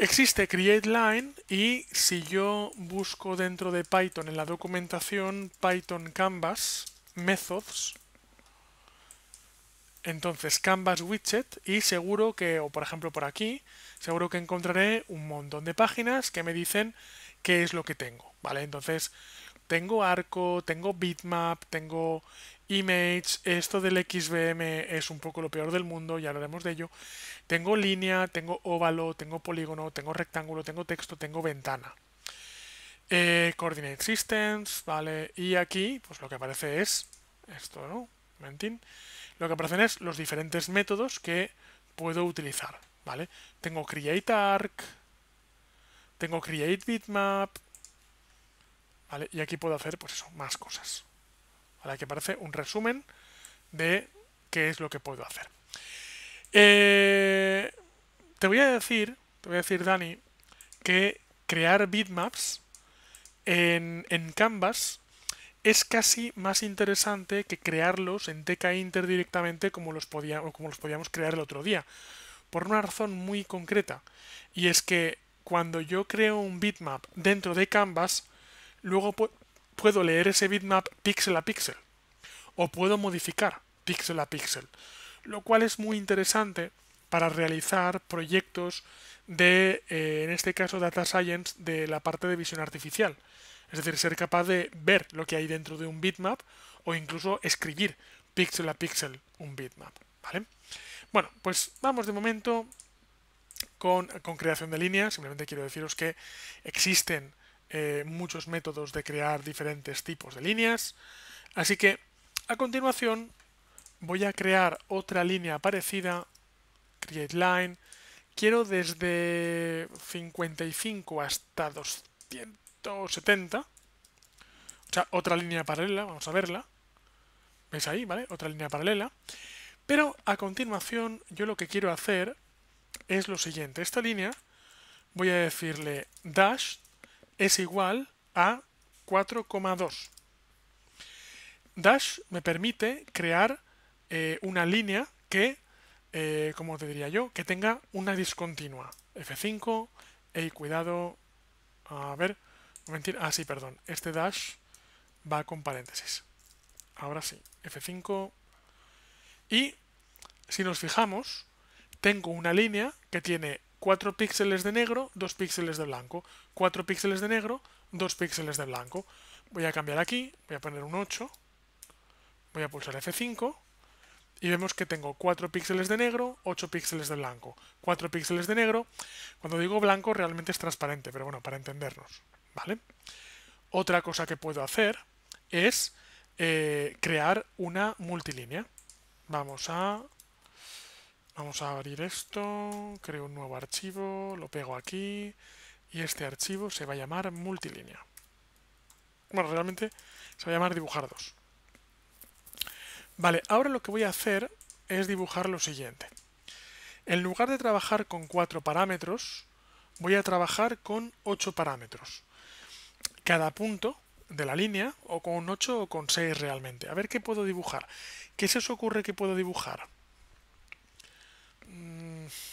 Existe CreateLine y si yo busco dentro de Python en la documentación Python Canvas Methods, entonces Canvas Widget y seguro que, o por ejemplo por aquí, seguro que encontraré un montón de páginas que me dicen qué es lo que tengo, ¿vale? Entonces tengo arco, tengo bitmap, tengo Image, esto del XBM es un poco lo peor del mundo, ya hablaremos de ello. Tengo línea, tengo óvalo, tengo polígono, tengo rectángulo, tengo texto, tengo ventana. Eh, coordinate Systems, ¿vale? Y aquí, pues lo que aparece es esto, ¿no? Mentín. Lo que aparecen es los diferentes métodos que puedo utilizar, ¿vale? Tengo CreateArc, tengo CreateBitmap, ¿vale? Y aquí puedo hacer, pues eso, más cosas la que parece un resumen de qué es lo que puedo hacer. Eh, te voy a decir, te voy a decir, Dani, que crear bitmaps en, Canvas es casi más interesante que crearlos en TKinter Inter directamente como los, como los podíamos crear el otro día. Por una razón muy concreta. Y es que cuando yo creo un bitmap dentro de Canvas, luego puedo leer ese bitmap píxel a píxel o puedo modificar píxel a píxel, lo cual es muy interesante para realizar proyectos de, eh, en este caso, data science de la parte de visión artificial. Es decir, ser capaz de ver lo que hay dentro de un bitmap o incluso escribir píxel a píxel un bitmap. ¿vale? Bueno, pues vamos de momento con, con creación de líneas. Simplemente quiero deciros que existen eh, muchos métodos de crear diferentes tipos de líneas. Así que a continuación voy a crear otra línea parecida, create line. Quiero desde 55 hasta 270. O sea, otra línea paralela, vamos a verla. ¿Veis ahí, vale? Otra línea paralela. Pero a continuación yo lo que quiero hacer es lo siguiente. Esta línea voy a decirle dash es igual a 4,2. Dash me permite crear eh, una línea que, eh, como te diría yo, que tenga una discontinua. F5, y cuidado, a ver, mentir, ah sí, perdón, este dash va con paréntesis. Ahora sí, F5. Y si nos fijamos, tengo una línea que tiene 4 píxeles de negro, 2 píxeles de blanco, 4 píxeles de negro, 2 píxeles de blanco. Voy a cambiar aquí, voy a poner un 8, voy a pulsar F5 y vemos que tengo 4 píxeles de negro, 8 píxeles de blanco, 4 píxeles de negro. Cuando digo blanco realmente es transparente, pero bueno, para entendernos, ¿vale? Otra cosa que puedo hacer es eh, crear una multilínea. Vamos a Vamos a abrir esto, creo un nuevo archivo, lo pego aquí y este archivo se va a llamar multilínea. Bueno, realmente se va a llamar dibujar 2. Vale, ahora lo que voy a hacer es dibujar lo siguiente. En lugar de trabajar con cuatro parámetros, voy a trabajar con ocho parámetros. Cada punto de la línea, o con 8 o con 6 realmente. A ver qué puedo dibujar. ¿Qué se os ocurre que puedo dibujar?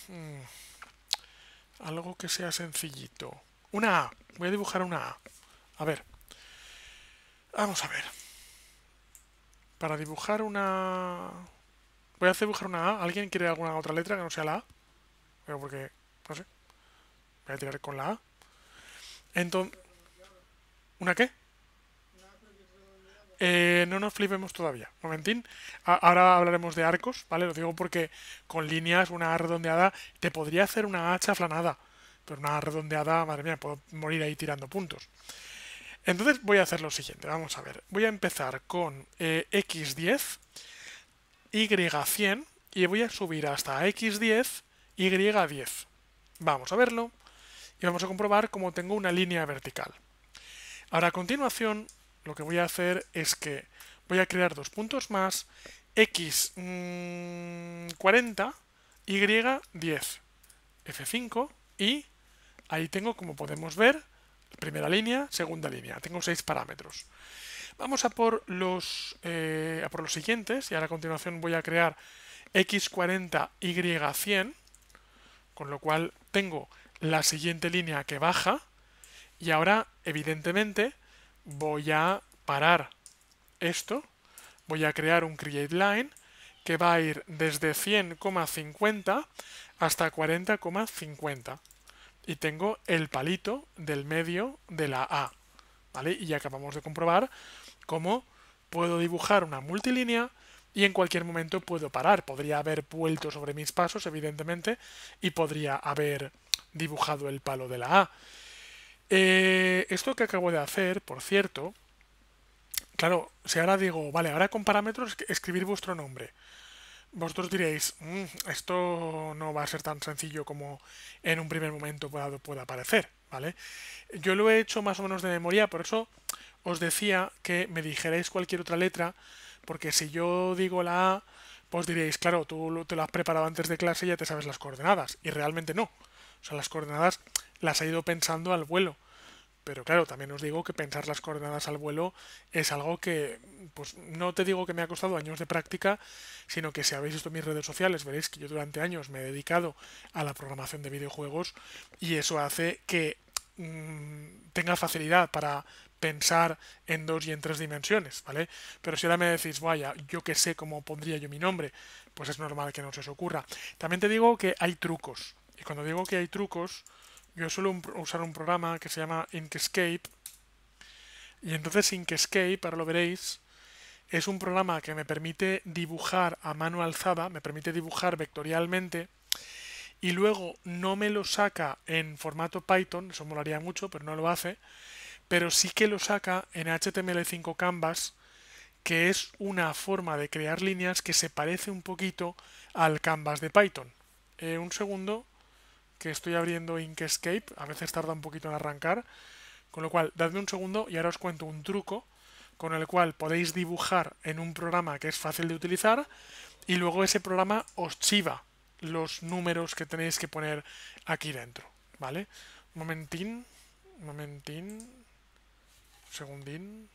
Hmm. Algo que sea sencillito. Una A. Voy a dibujar una A. A ver. Vamos a ver. Para dibujar una... Voy a hacer dibujar una A. ¿Alguien quiere alguna otra letra que no sea la A? porque... No sé. Voy a tirar con la A. Entonces... ¿Una qué? Eh, no nos flipemos todavía, momentín. ahora hablaremos de arcos, ¿vale? Lo digo porque con líneas, una redondeada, te podría hacer una hacha flanada, Pero una redondeada, madre mía, puedo morir ahí tirando puntos. Entonces voy a hacer lo siguiente, vamos a ver. Voy a empezar con eh, X10, Y100 y voy a subir hasta X10, Y10. Vamos a verlo y vamos a comprobar cómo tengo una línea vertical. Ahora a continuación lo que voy a hacer es que voy a crear dos puntos más, x 40, mm, y 10, f5, y ahí tengo, como podemos ver, primera línea, segunda línea, tengo seis parámetros. Vamos a por los, eh, a por los siguientes, y ahora a continuación voy a crear x40, y100, con lo cual tengo la siguiente línea que baja, y ahora, evidentemente, voy a parar esto, voy a crear un create line que va a ir desde 100,50 hasta 40,50 y tengo el palito del medio de la A, ¿vale? Y acabamos de comprobar cómo puedo dibujar una multilínea y en cualquier momento puedo parar. Podría haber vuelto sobre mis pasos, evidentemente, y podría haber dibujado el palo de la A. Eh, esto que acabo de hacer, por cierto, claro, si ahora digo, vale, ahora con parámetros escribir vuestro nombre. Vosotros diréis, mm, esto no va a ser tan sencillo como en un primer momento pueda, pueda parecer, ¿vale? Yo lo he hecho más o menos de memoria, por eso os decía que me dijerais cualquier otra letra, porque si yo digo la A, pues diréis, claro, tú te lo has preparado antes de clase y ya te sabes las coordenadas, y realmente no. O sea, las coordenadas las ha ido pensando al vuelo. Pero claro, también os digo que pensar las coordenadas al vuelo es algo que, pues no te digo que me ha costado años de práctica, sino que si habéis visto mis redes sociales veréis que yo durante años me he dedicado a la programación de videojuegos y eso hace que mm, tenga facilidad para pensar en dos y en tres dimensiones, ¿vale? Pero si ahora me decís, vaya, yo que sé cómo pondría yo mi nombre, pues es normal que no se os ocurra. También te digo que hay trucos. Y cuando digo que hay trucos, yo suelo usar un programa que se llama Inkscape. Y entonces Inkscape, ahora lo veréis, es un programa que me permite dibujar a mano alzada, me permite dibujar vectorialmente y luego no me lo saca en formato Python, eso molaría mucho, pero no lo hace, pero sí que lo saca en HTML5 Canvas, que es una forma de crear líneas que se parece un poquito al Canvas de Python. Eh, un segundo que estoy abriendo Inkscape, a veces tarda un poquito en arrancar, con lo cual dadme un segundo y ahora os cuento un truco con el cual podéis dibujar en un programa que es fácil de utilizar y luego ese programa os chiva los números que tenéis que poner aquí dentro, ¿vale? Momentín, momentín, segundín,